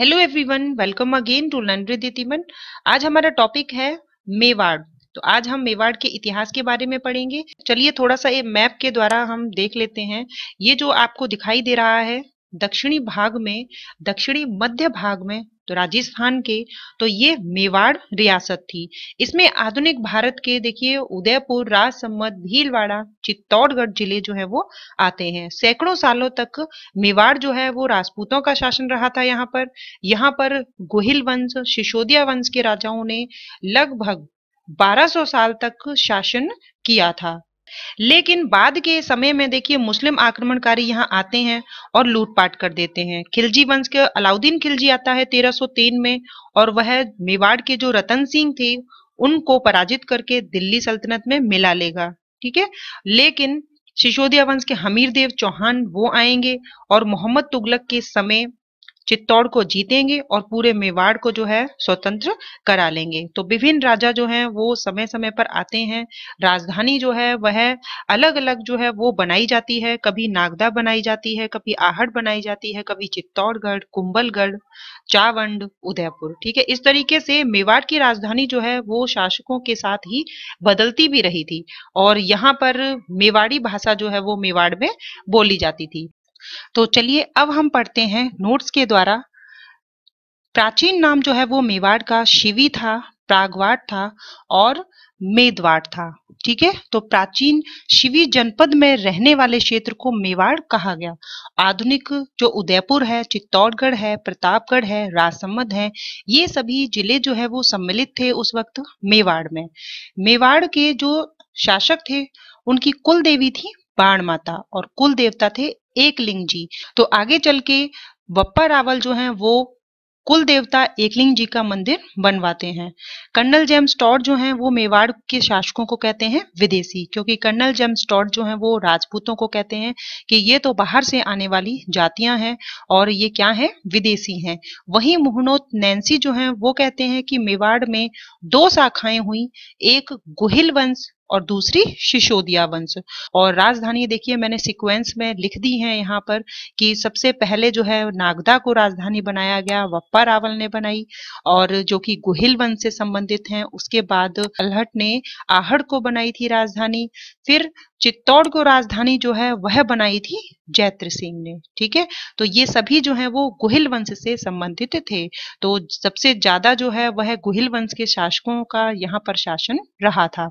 Hello everyone welcome again to लंड्रेदीतिमन आज हमारा टॉपिक है मेवाड़ तो आज हम मेवाड़ के इतिहास के बारे में पढ़ेंगे चलिए थोड़ा सा ये मैप के द्वारा हम देख लेते हैं ये जो आपको दिखाई दे रहा है दक्षिणी भाग में दक्षिणी मध्य भाग में तो राजस्थान के तो ये मेवाड़ रियासत थी इसमें आधुनिक भारत के देखिए उदयपुर राजसम्मत भीलवाड़ा चित्तौड़गढ़ जिले जो है वो आते हैं सैकड़ों सालों तक मेवाड़ जो है वो राजपूतों का शासन रहा था यहाँ पर यहाँ पर गोहिल वंश सिसोदिया वंश के राजाओं ने लगभग 1200 साल तक शासन किया था लेकिन बाद के समय में देखिए मुस्लिम आक्रमणकारी यहाँ आते हैं और लूटपाट कर देते हैं खिलजी वंश के अलाउद्दीन खिलजी आता है 1303 में और वह मेवाड़ के जो रतन सिंह थे उनको पराजित करके दिल्ली सल्तनत में मिला लेगा ठीक है लेकिन सिसोदिया वंश के हमीर देव चौहान वो आएंगे और मोहम्मद तुगलक के समय चित्तौड़ को जीतेंगे और पूरे मेवाड़ को जो है स्वतंत्र करा लेंगे तो विभिन्न राजा जो हैं वो समय समय पर आते हैं राजधानी जो है वह अलग अलग जो है वो बनाई जाती है कभी नागदा बनाई जाती है कभी आहट बनाई जाती है कभी चित्तौड़गढ़ कुंबलगढ़ चावंड उदयपुर ठीक है इस तरीके से मेवाड़ की राजधानी जो है वो शासकों के साथ ही बदलती भी रही थी और यहाँ पर मेवाड़ी भाषा जो है वो मेवाड़ में बोली जाती थी तो चलिए अब हम पढ़ते हैं नोट्स के द्वारा प्राचीन नाम जो है वो मेवाड़ का शिवी था प्रागवाड़ था और मेदवाड़ था ठीक है तो प्राचीन शिवी जनपद में रहने वाले क्षेत्र को मेवाड़ कहा गया आधुनिक जो उदयपुर है चित्तौड़गढ़ है प्रतापगढ़ है राजसमंद है ये सभी जिले जो है वो सम्मिलित थे उस वक्त मेवाड़ में मेवाड़ के जो शासक थे उनकी कुल देवी थी बाण माता और कुल देवता थे एकलिंग जी तो आगे चल के बप्पा रावल जो हैं वो कुल देवता एकलिंग जी का मंदिर बनवाते हैं कर्नल जेम स्टॉट जो हैं वो मेवाड़ के शासकों को कहते हैं विदेशी क्योंकि कर्नल जेम स्टॉट जो हैं वो राजपूतों को कहते हैं कि ये तो बाहर से आने वाली जातियां हैं और ये क्या है विदेशी हैं वहीं मुहनोत नैन्सी जो हैं वो कहते हैं कि मेवाड़ में दो शाखाएं हुई एक गुहिल वंश और दूसरी शिशोदिया वंश और राजधानी देखिए मैंने सिक्वेंस में लिख दी है यहाँ पर कि सबसे पहले जो है नागदा को राजधानी बनाया गया वप्पा रावल ने बनाई और जो कि गुहिल वंश से संबंधित हैं उसके बाद अलहट ने आहड़ को बनाई थी राजधानी फिर चित्तौड़ को राजधानी जो है वह बनाई थी जैत्र सिंह ने ठीक है तो ये सभी जो है वो गुहिल वंश से संबंधित थे तो सबसे ज्यादा जो है वह गुहिल वंश के शासकों का यहाँ पर शासन रहा था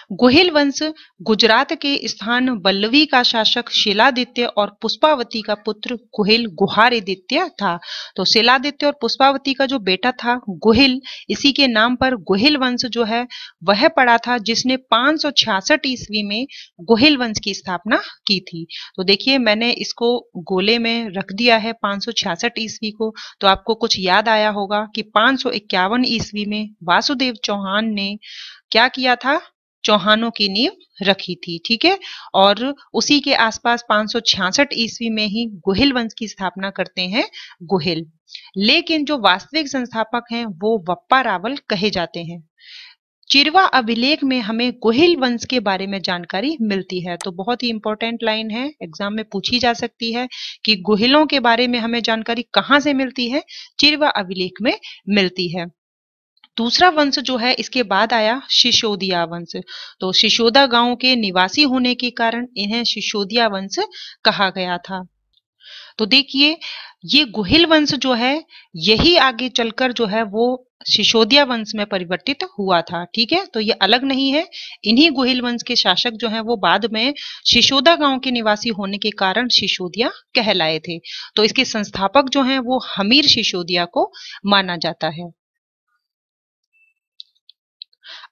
गोहिल वंश गुजरात के स्थान बल्लवी का शासक शिलादित्य और पुष्पावती का पुत्र गोहिल गुहारिदित्य था तो शिलादित्य और पुष्पावती का जो बेटा था गोहिल इसी के नाम पर गोहिल वंश जो है वह पड़ा था जिसने पांच ईस्वी में गोहिल वंश की स्थापना की थी तो देखिए मैंने इसको गोले में रख दिया है पांच ईस्वी को तो आपको कुछ याद आया होगा कि पांच ईस्वी में वासुदेव चौहान ने क्या किया था चौहानों की नींव रखी थी ठीक है और उसी के आसपास 566 ईस्वी में ही गुहिल वंश की स्थापना करते हैं गोहिल लेकिन जो वास्तविक संस्थापक हैं वो वप्पा रावल कहे जाते हैं चिरवा अभिलेख में हमें गोहिल वंश के बारे में जानकारी मिलती है तो बहुत ही इंपॉर्टेंट लाइन है एग्जाम में पूछी जा सकती है कि गुहिलों के बारे में हमें जानकारी कहाँ से मिलती है चिरवा अभिलेख में मिलती है दूसरा वंश जो है इसके बाद आया शिशोदिया वंश तो शिशोदा गांव के निवासी होने के कारण इन्हें शिशोदिया वंश कहा गया था तो देखिए ये गुहिल वंश जो है यही आगे चलकर जो है वो शिशोदिया वंश में परिवर्तित हुआ था ठीक है तो ये अलग नहीं है इन्हीं गुहिल वंश के शासक जो हैं वो बाद में शिशोदा गांव के निवासी होने के कारण शिशोदिया कहलाए थे तो इसके संस्थापक जो हैं वो हमीर शिशोदिया को माना जाता है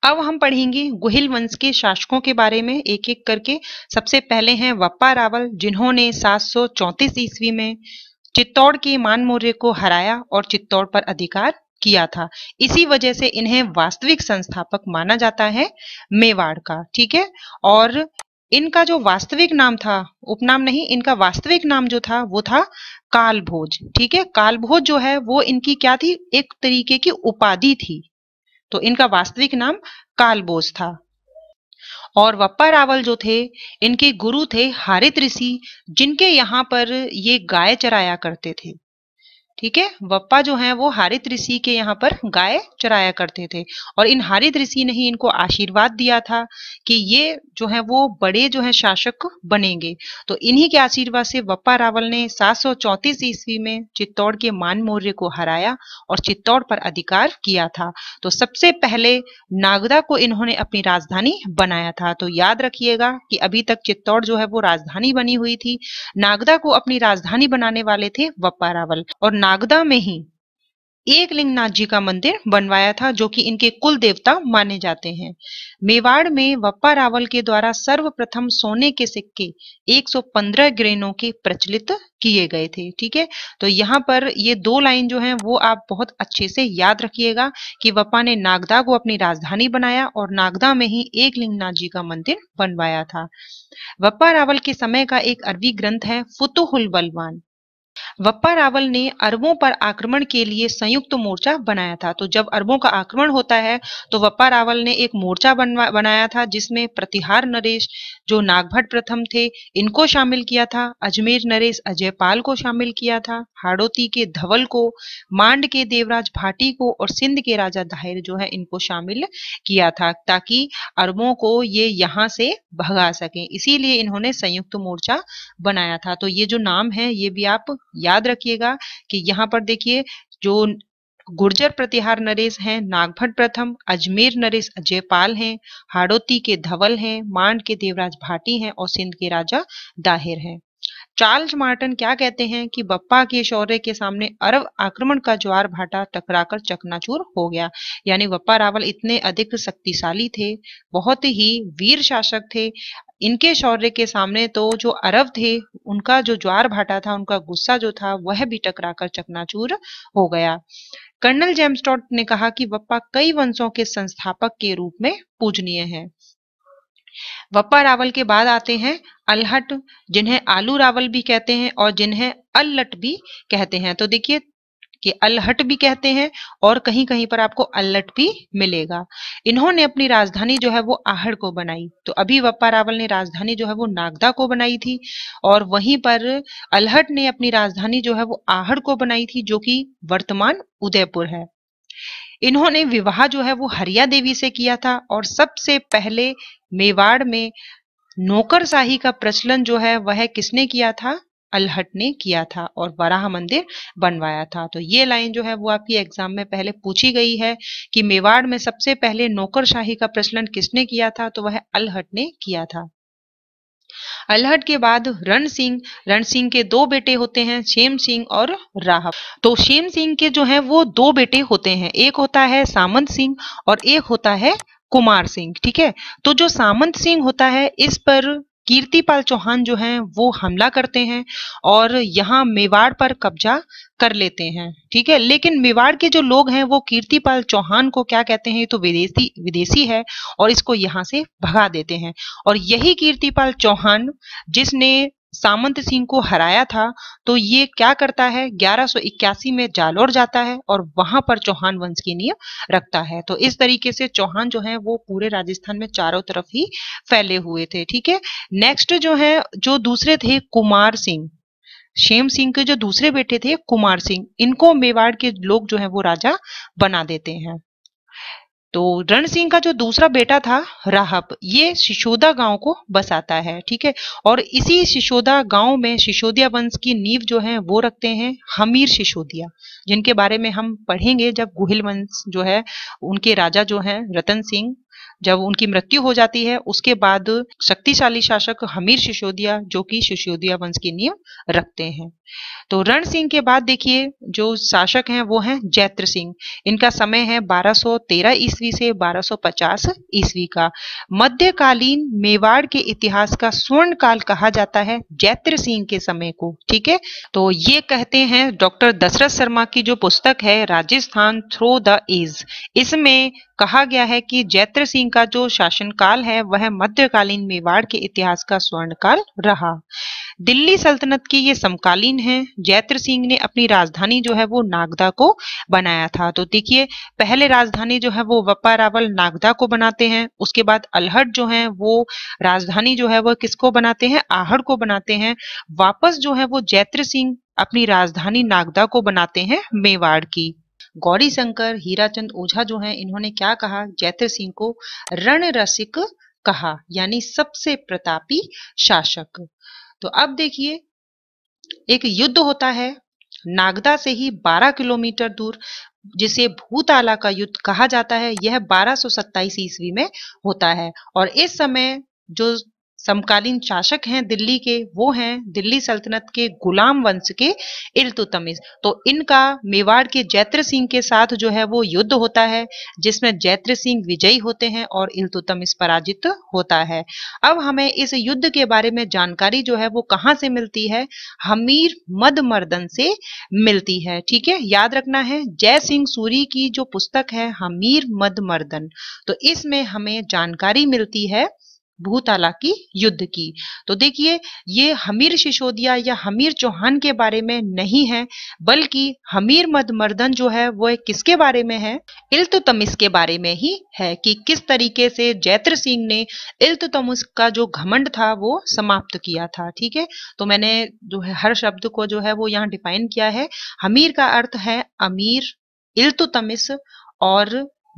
अब हम पढ़ेंगे गुहिल वंश के शासकों के बारे में एक एक करके सबसे पहले हैं वप्पा रावल जिन्होंने सात ईस्वी में चित्तौड़ के मौर्य को हराया और चित्तौड़ पर अधिकार किया था इसी वजह से इन्हें वास्तविक संस्थापक माना जाता है मेवाड़ का ठीक है और इनका जो वास्तविक नाम था उपनाम नहीं इनका वास्तविक नाम जो था वो था कालभोज ठीक है कालभोज जो है वो इनकी क्या थी एक तरीके की उपाधि थी तो इनका वास्तविक नाम कालबोस था और वप्पा रावल जो थे इनके गुरु थे हारित ऋषि जिनके यहां पर ये गाय चराया करते थे ठीक है वप्पा जो है वो हारित ऋषि के यहाँ पर गाय चराया करते थे और इन हारित ऋषि ने ही इनको आशीर्वाद दिया था कि ये जो है वो बड़े जो है शासक बनेंगे तो इन्हीं के आशीर्वाद से वप्पा रावल ने सात ईस्वी में चित्तौड़ के मान मौर्य को हराया और चित्तौड़ पर अधिकार किया था तो सबसे पहले नागदा को इन्होंने अपनी राजधानी बनाया था तो याद रखिएगा कि अभी तक चित्तौड़ जो है वो राजधानी बनी हुई थी नागदा को अपनी राजधानी बनाने वाले थे वप्पा रावल और नागदा में ही एक लिंगनाथ जी का मंदिर बनवाया था जो कि इनके कुल देवता माने जाते हैं मेवाड़ में वप्पा रावल के द्वारा सर्वप्रथम सोने के सिक्के 115 ग्रेनों के प्रचलित किए गए थे ठीक है तो यहाँ पर ये दो लाइन जो है वो आप बहुत अच्छे से याद रखिएगा कि वप्पा ने नागदा को अपनी राजधानी बनाया और नागदा में ही एक लिंगनाथ जी का मंदिर बनवाया था वप्पा रावल के समय का एक अरबी ग्रंथ है फुतुहुल बलवान बप्पा रावल ने अरबों पर आक्रमण के लिए संयुक्त मोर्चा बनाया था तो जब अरबों का आक्रमण होता है तो बप्पा रावल ने एक मोर्चा बनाया था जिसमें प्रतिहार नरेश जो नागभट प्रथम थे इनको शामिल किया था अजमेर नरेश अजयपाल को शामिल किया था हाड़ोती के धवल को मांड के देवराज भाटी को और सिंध के राजा दाहिर जो है इनको शामिल किया था ताकि अरबों को ये यहाँ से भगा सके इसीलिए इन्होंने संयुक्त मोर्चा बनाया था तो ये जो नाम है ये भी आप याद रखिएगा कि यहाँ पर देखिए जो गुर्जर प्रतिहार नरेश हैं नागभट प्रथम अजमेर नरेश अजयपाल हैं हाड़ोती के धवल हैं मांड के देवराज भाटी हैं और सिंध के राजा दाहिर हैं चार्ल्स मार्टन क्या कहते हैं कि बप्पा के शौर्य के सामने अरब आक्रमण का ज्वार भाटा टकराकर चकनाचूर हो गया यानी बप्पा रावल इतने अधिक शक्तिशाली थे बहुत ही वीर शासक थे इनके शौर्य के सामने तो जो अरब थे उनका जो ज्वार भाटा था उनका गुस्सा जो था वह भी टकराकर चकनाचूर हो गया कर्नल जेम्सटॉट ने कहा कि बप्पा कई वंशों के संस्थापक के रूप में पूजनीय है वप्पा रावल के बाद आते हैं अलहट जिन्हें आलू रावल भी कहते हैं और जिन्हें अल्लट भी कहते हैं तो देखिए कि अलहट भी कहते हैं और कहीं कहीं पर आपको अल्लट भी मिलेगा इन्होंने अपनी राजधानी जो है वो आहड़ को बनाई तो अभी वप्पा रावल ने राजधानी जो है वो नागदा को बनाई थी और वहीं पर अलहट ने अपनी राजधानी जो है वो आहड़ को बनाई थी जो कि वर्तमान उदयपुर है इन्होंने विवाह जो है वो हरिया देवी से किया था और सबसे पहले मेवाड़ में नौकरशाही का प्रचलन जो है वह किसने किया था अलहट ने किया था और वराह मंदिर बनवाया था तो ये लाइन जो है वो आपकी एग्जाम में पहले पूछी गई है कि मेवाड़ में सबसे पहले नौकरशाही का प्रचलन किसने किया था तो वह अलहट ने किया था अलहट के बाद रण सिंह रण सिंह के दो बेटे होते हैं शेम सिंह और राहब तो शेम सिंह के जो है वो दो बेटे होते हैं एक होता है सामंत सिंह और एक होता है कुमार सिंह ठीक है तो जो सामंत सिंह होता है इस पर कीर्तिपाल चौहान जो हैं वो हमला करते हैं और यहाँ मेवाड़ पर कब्जा कर लेते हैं ठीक है लेकिन मेवाड़ के जो लोग हैं वो कीर्तिपाल चौहान को क्या कहते हैं ये तो विदेशी विदेशी है और इसको यहाँ से भगा देते हैं और यही कीर्तिपाल चौहान जिसने सामंत सिंह को हराया था तो ये क्या करता है 1181 में जालोर जाता है और वहां पर चौहान वंश की नींव रखता है तो इस तरीके से चौहान जो है वो पूरे राजस्थान में चारों तरफ ही फैले हुए थे ठीक है नेक्स्ट जो है जो दूसरे थे कुमार सिंह शेम सिंह के जो दूसरे बेटे थे कुमार सिंह इनको मेवाड़ के लोग जो है वो राजा बना देते हैं तो रण सिंह का जो दूसरा बेटा था राहब ये शिशोदा गांव को बसाता है ठीक है और इसी शिशोदा गांव में शिशोदिया वंश की नींव जो है वो रखते हैं हमीर शिशोदिया जिनके बारे में हम पढ़ेंगे जब गुहिल वंश जो है उनके राजा जो हैं रतन सिंह जब उनकी मृत्यु हो जाती है उसके बाद शक्तिशाली शासक हमीर शिशोदिया जो कि शिशोदिया वंश की नींव रखते हैं तो रण सिंह के बाद देखिए जो शासक हैं वो हैं जैत्र सिंह इनका समय है 1213 ईस्वी से 1250 ईस्वी का मध्यकालीन मेवाड़ के इतिहास का स्वर्ण काल कहा जाता है जैत्र सिंह के समय को ठीक है तो ये कहते हैं डॉक्टर दशरथ शर्मा की जो पुस्तक है राजस्थान थ्रो द एज इसमें कहा गया है कि जैत्र सिंह का जो शासनकाल है वह मध्यकालीन मेवाड़ के इतिहास का स्वर्ण काल रहा दिल्ली सल्तनत की ये समकालीन है जैत्र सिंह ने अपनी राजधानी जो है वो नागदा को बनाया था तो देखिए पहले राजधानी जो है वो वपा रावल नागदा को बनाते हैं उसके बाद अलहट जो है वो राजधानी जो है वो किसको बनाते हैं आहड़ को बनाते हैं वापस जो है वो जैत्र सिंह अपनी राजधानी नागदा को बनाते हैं मेवाड़ की गौरी शंकर हीराचंद ओझा जो है इन्होंने क्या कहा जैत्र सिंह को रण रसिक कहा यानी सबसे प्रतापी शासक तो अब देखिए एक युद्ध होता है नागदा से ही 12 किलोमीटर दूर जिसे भूताला का युद्ध कहा जाता है यह 1227 ईस्वी में होता है और इस समय जो समकालीन शासक हैं दिल्ली के वो हैं दिल्ली सल्तनत के गुलाम वंश के इल्तुतमिस तो इनका मेवाड़ के जैत्र सिंह के साथ जो है वो युद्ध होता है जिसमें जैत्र सिंह विजयी होते हैं और इल्तुतमिस पराजित होता है अब हमें इस युद्ध के बारे में जानकारी जो है वो कहाँ से मिलती है हमीर मद मर्दन से मिलती है ठीक है याद रखना है जय सिंह सूरी की जो पुस्तक है हमीर मद मर्दन तो इसमें हमें जानकारी मिलती है भूताला की युद्ध की तो देखिए ये हमीर शिशोदिया या हमीर चौहान के बारे में नहीं है बल्कि हमीर मद मर्दन जो है वो किसके बारे में है इल्तुतमिस के बारे में ही है कि किस तरीके से जैत्र सिंह ने इल्तुतमिस का जो घमंड था वो समाप्त किया था ठीक है तो मैंने जो है हर शब्द को जो है वो यहाँ डिफाइन किया है हमीर का अर्थ है अमीर इल्तुतमिस और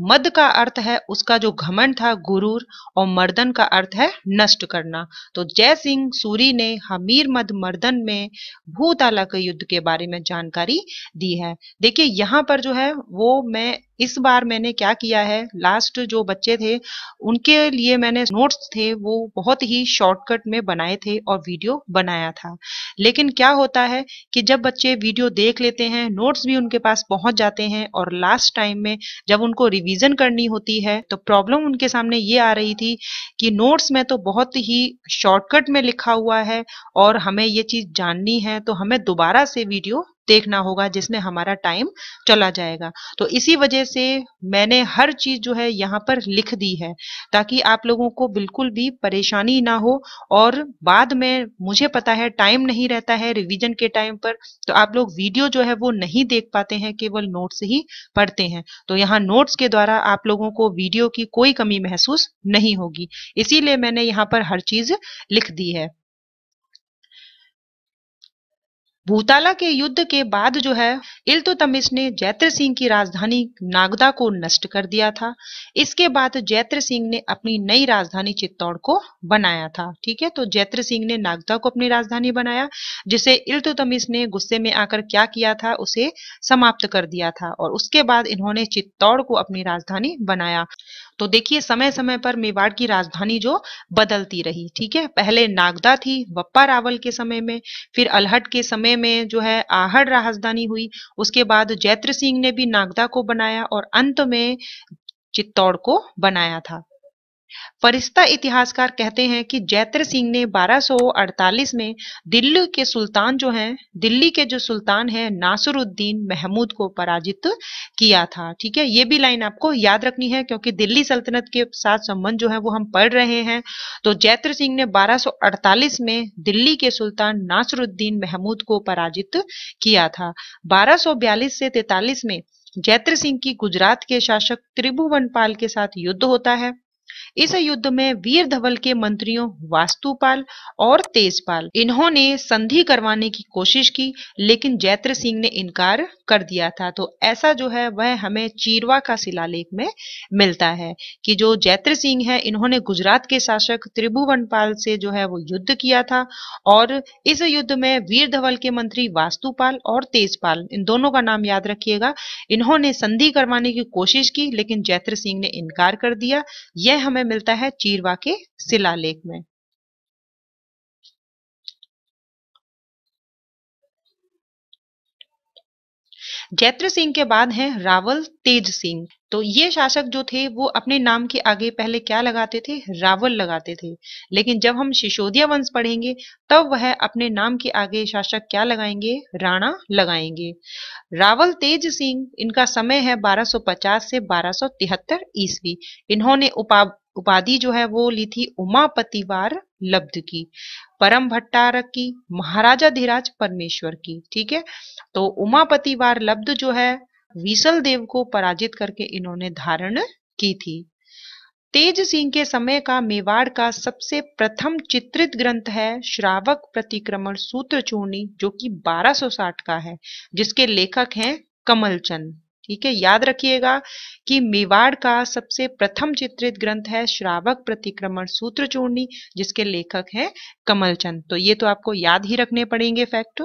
मद का अर्थ है उसका जो घमंड था गुरूर और मर्दन का अर्थ है नष्ट करना तो जय सिंह सूरी ने हमीर मद मर्दन में भूताला के युद्ध के बारे में जानकारी दी है देखिए यहाँ पर जो है वो मैं इस बार मैंने क्या किया है लास्ट जो बच्चे थे उनके लिए मैंने नोट्स थे वो बहुत ही शॉर्टकट में बनाए थे और वीडियो बनाया था लेकिन क्या होता है कि जब बच्चे वीडियो देख लेते हैं नोट्स भी उनके पास पहुंच जाते हैं और लास्ट टाइम में जब उनको रिविजन करनी होती है तो प्रॉब्लम उनके सामने ये आ रही थी कि नोट्स में तो बहुत ही शॉर्टकट में लिखा हुआ है और हमें ये चीज जाननी है तो हमें दोबारा से वीडियो देखना होगा जिसमें हमारा टाइम चला जाएगा तो इसी वजह से मैंने हर चीज़ जो है यहाँ पर लिख दी है ताकि आप लोगों को बिल्कुल भी परेशानी ना हो और बाद में मुझे पता है टाइम नहीं रहता है रिवीजन के टाइम पर तो आप लोग वीडियो जो है वो नहीं देख पाते हैं केवल नोट्स ही पढ़ते हैं तो यहाँ नोट्स के द्वारा आप लोगों को वीडियो की कोई कमी महसूस नहीं होगी इसीलिए मैंने यहाँ पर हर चीज़ लिख दी है भूताला के युद्ध के बाद जो है इल्तुतमिश ने जैत्र सिंह की राजधानी नागदा को नष्ट कर दिया था इसके बाद जैत्र सिंह ने अपनी नई राजधानी चित्तौड़ को बनाया था ठीक है तो जैत्र सिंह ने नागदा को अपनी राजधानी बनाया जिसे इल्तुतमिश ने गुस्से में आकर क्या किया था उसे समाप्त कर दिया था और उसके बाद इन्होंने चित्तौड़ को अपनी राजधानी बनाया तो देखिए समय समय पर मेवाड़ की राजधानी जो बदलती रही ठीक है पहले नागदा थी बप्पा रावल के समय में फिर अलहट के समय में जो है आहड़ राजधानी हुई उसके बाद जैत्र सिंह ने भी नागदा को बनाया और अंत में चित्तौड़ को बनाया था फरिश्ता इतिहासकार कहते हैं कि जैत्र सिंह ने 1248 में दिल्ली के सुल्तान जो हैं दिल्ली के जो सुल्तान हैं नासुरुद्दीन महमूद को पराजित किया था ठीक है ये भी लाइन आपको याद रखनी है क्योंकि दिल्ली सल्तनत के साथ संबंध जो है वो हम पढ़ रहे हैं तो जैत्र सिंह ने 1248 में दिल्ली के सुल्तान नासुरुद्दीन महमूद को पराजित किया था बारह से तैतालीस में जैत्र सिंह की गुजरात के शासक त्रिभुवनपाल के साथ युद्ध होता है इस युद्ध में वीर धवल के मंत्रियों वास्तुपाल और तेजपाल इन्होंने संधि करवाने की कोशिश की लेकिन जैत्र सिंह ने इनकार कर दिया था तो ऐसा जो है वह हमें चीरवा का शिलालेख में मिलता है कि जो जैत्र सिंह है इन्होंने गुजरात के शासक त्रिभुवनपाल से जो है वो युद्ध किया था और इस युद्ध में वीर धवल के मंत्री वास्तुपाल और तेजपाल इन दोनों का नाम याद रखिएगा इन्होंने संधि करवाने की कोशिश की लेकिन जैत्र सिंह ने इनकार कर दिया यह हमें मिलता है चीरवा के शिलालेख में जैत्र सिंह के बाद हैं रावल तेज सिंह तो ये शासक जो थे वो अपने नाम के आगे पहले क्या लगाते थे रावल लगाते थे लेकिन जब हम शिशोदिया वंश पढ़ेंगे तब वह अपने नाम के आगे शासक क्या लगाएंगे राणा लगाएंगे रावल तेज सिंह इनका समय है 1250 से 1273 ईसवी इन्होंने उपा उपाधि जो है वो ली थी उमापतिवार लब्ध की परम भट्टारक की महाराजा धीराज परमेश्वर की ठीक है तो उमापतिवार लब्ध जो है विसल देव को पराजित करके इन्होंने धारण की थी तेज सिंह के समय का मेवाड़ का सबसे प्रथम चित्रित ग्रंथ है श्रावक प्रतिक्रमण सूत्र चूर्णी जो कि 1260 का है जिसके लेखक हैं कमलचंद ठीक है याद रखिएगा कि मेवाड़ का सबसे प्रथम चित्रित ग्रंथ है श्रावक प्रतिक्रमण सूत्र चूर्णी जिसके लेखक हैं कमलचंद तो ये तो आपको याद ही रखने पड़ेंगे फैक्ट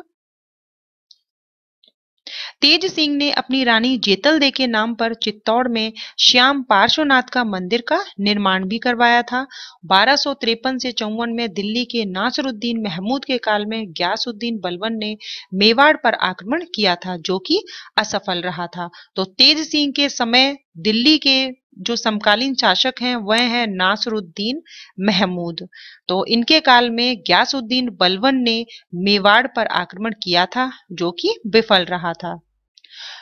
तेज सिंह ने अपनी रानी जेतल दे के नाम पर चित्तौड़ में श्याम पार्श्वनाथ का मंदिर का निर्माण भी करवाया था बारह से चौवन में दिल्ली के नासरुद्दीन महमूद के काल में ग्यासुद्दीन बलवन ने मेवाड़ पर आक्रमण किया था जो कि असफल रहा था तो तेज सिंह के समय दिल्ली के जो समकालीन शासक हैं वह हैं नासरुद्दीन महमूद तो इनके काल में ग्यासुद्दीन बलवन ने मेवाड़ पर आक्रमण किया था जो कि विफल रहा था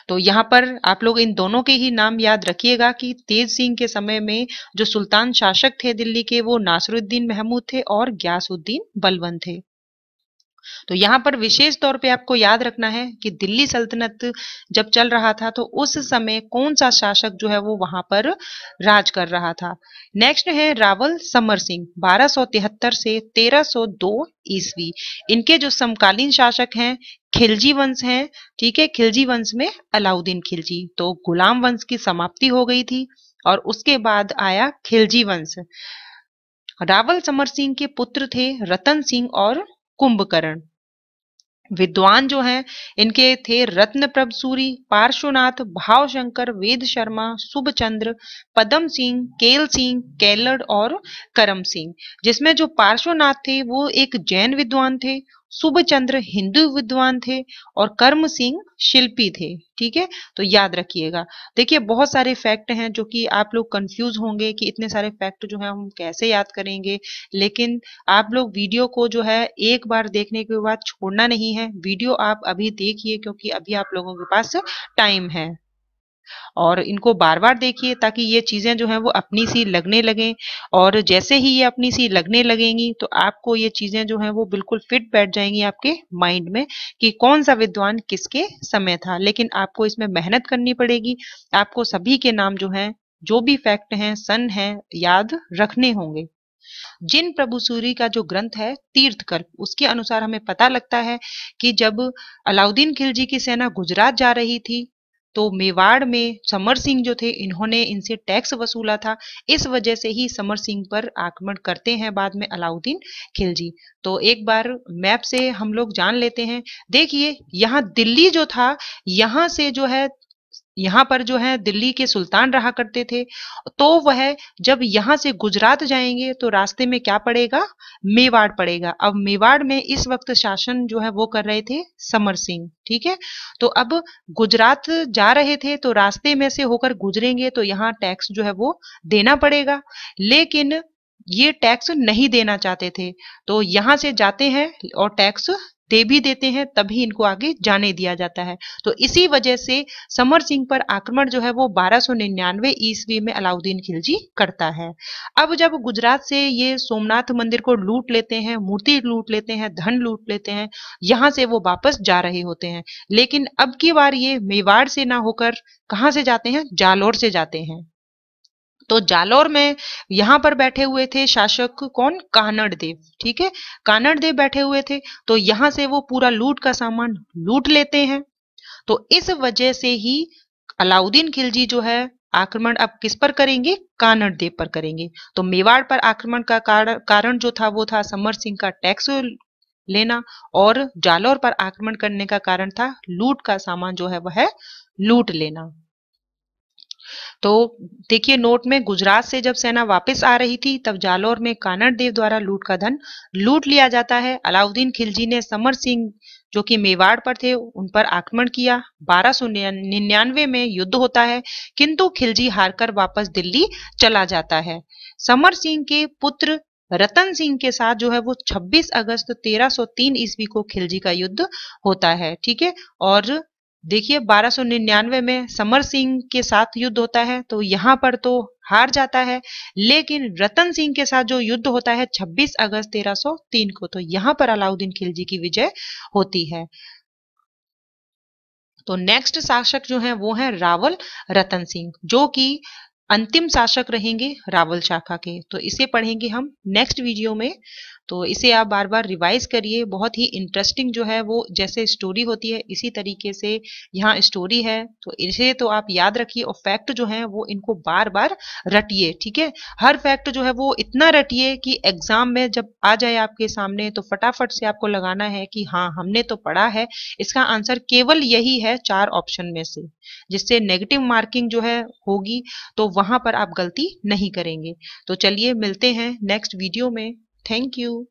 तो यहाँ पर आप लोग इन दोनों के ही नाम याद रखिएगा कि तेज सिंह के समय में जो सुल्तान शासक थे दिल्ली के वो नासरुद्दीन महमूद थे और ग्यासुद्दीन बलवंत थे तो यहाँ पर विशेष तौर पे आपको याद रखना है कि दिल्ली सल्तनत जब चल रहा था तो उस समय कौन सा शासक जो है वो वहां पर राज कर रहा था नेक्स्ट है रावल समर सिंह बारह से 1302 ईस्वी इनके जो समकालीन शासक हैं खिलजी वंश हैं ठीक है खिलजी वंश में अलाउद्दीन खिलजी तो गुलाम वंश की समाप्ति हो गई थी और उसके बाद आया खिलजी वंश रावल समर सिंह के पुत्र थे रतन सिंह और कुंभकर्ण विद्वान जो हैं इनके थे रत्न प्रभ सूरी पार्श्वनाथ भाव शंकर वेद शर्मा शुभचंद्र पदम सिंह केल सिंह कैलड़ और करम सिंह जिसमें जो पार्श्वनाथ थे वो एक जैन विद्वान थे सुबचंद्र हिंदू विद्वान थे और कर्म सिंह शिल्पी थे ठीक है तो याद रखिएगा देखिए बहुत सारे फैक्ट हैं जो कि आप लोग कंफ्यूज होंगे कि इतने सारे फैक्ट जो है हम कैसे याद करेंगे लेकिन आप लोग वीडियो को जो है एक बार देखने के बाद छोड़ना नहीं है वीडियो आप अभी देखिए क्योंकि अभी आप लोगों के पास टाइम है और इनको बार बार देखिए ताकि ये चीज़ें जो हैं वो अपनी सी लगने लगें और जैसे ही ये अपनी सी लगने लगेंगी तो आपको ये चीज़ें जो हैं वो बिल्कुल फिट बैठ जाएंगी आपके माइंड में कि कौन सा विद्वान किसके समय था लेकिन आपको इसमें मेहनत करनी पड़ेगी आपको सभी के नाम जो हैं जो भी फैक्ट हैं सन हैं याद रखने होंगे जिन प्रभु सूरी का जो ग्रंथ है तीर्थकल्प उसके अनुसार हमें पता लगता है कि जब अलाउद्दीन खिलजी की सेना गुजरात जा रही थी तो मेवाड़ में समर सिंह जो थे इन्होंने इनसे टैक्स वसूला था इस वजह से ही समर सिंह पर आक्रमण करते हैं बाद में अलाउद्दीन खिलजी तो एक बार मैप से हम लोग जान लेते हैं देखिए यहाँ दिल्ली जो था यहाँ से जो है यहाँ पर जो है दिल्ली के सुल्तान रहा करते थे तो वह जब यहाँ से गुजरात जाएंगे तो रास्ते में क्या पड़ेगा मेवाड़ पड़ेगा अब मेवाड़ में इस वक्त शासन जो है वो कर रहे थे समर सिंह ठीक है तो अब गुजरात जा रहे थे तो रास्ते में से होकर गुजरेंगे तो यहाँ टैक्स जो है वो देना पड़ेगा लेकिन ये टैक्स नहीं देना चाहते थे तो यहां से जाते हैं और टैक्स दे भी देते हैं तभी इनको आगे जाने दिया जाता है तो इसी वजह से समर सिंह पर आक्रमण जो है वो 1299 ईस्वी में अलाउद्दीन खिलजी करता है अब जब गुजरात से ये सोमनाथ मंदिर को लूट लेते हैं मूर्ति लूट लेते हैं धन लूट लेते हैं यहां से वो वापस जा रहे होते हैं लेकिन अब की बार ये मेवाड़ से ना होकर कहाँ से जाते हैं जालोर से जाते हैं तो जालौर में यहां पर बैठे हुए थे शासक कौन कानड़ देव ठीक है कानड़ देव बैठे हुए थे तो यहां से वो पूरा लूट का सामान लूट लेते हैं तो इस वजह से ही अलाउद्दीन खिलजी जो है आक्रमण अब किस पर करेंगे कानड़ देव पर करेंगे तो मेवाड़ पर आक्रमण का कारण जो था वो था समर सिंह का टैक्स लेना और जालौर पर आक्रमण करने का कारण था लूट का सामान जो है वह लूट लेना तो देखिए नोट में गुजरात से जब सेना वापस आ रही थी तब जालौर में कानड़ देव द्वारा लूट का धन लूट लिया जाता है अलाउद्दीन खिलजी ने समर सिंह जो कि मेवाड़ पर थे उन पर आक्रमण किया बारह में युद्ध होता है किंतु खिलजी हारकर वापस दिल्ली चला जाता है समर सिंह के पुत्र रतन सिंह के साथ जो है वो 26 अगस्त 1303 ईस्वी को खिलजी का युद्ध होता है ठीक है और देखिए 1299 में समर सिंह के साथ युद्ध होता है तो यहाँ पर तो हार जाता है लेकिन रतन सिंह के साथ जो युद्ध होता है 26 अगस्त 1303 को तो यहाँ पर अलाउद्दीन खिलजी की विजय होती है तो नेक्स्ट शासक जो है वो है रावल रतन सिंह जो कि अंतिम शासक रहेंगे रावल शाखा के तो इसे पढ़ेंगे हम नेक्स्ट वीडियो में तो इसे आप बार बार रिवाइज करिए बहुत ही इंटरेस्टिंग जो है वो जैसे स्टोरी होती है इसी तरीके से यहाँ स्टोरी है तो इसे तो आप याद रखिए और फैक्ट जो है वो इनको बार बार रटिए ठीक है हर फैक्ट जो है वो इतना रटिए कि एग्जाम में जब आ जाए आपके सामने तो फटाफट से आपको लगाना है कि हाँ हमने तो पढ़ा है इसका आंसर केवल यही है चार ऑप्शन में से जिससे नेगेटिव मार्किंग जो है होगी तो वहां पर आप गलती नहीं करेंगे तो चलिए मिलते हैं नेक्स्ट वीडियो में Thank you.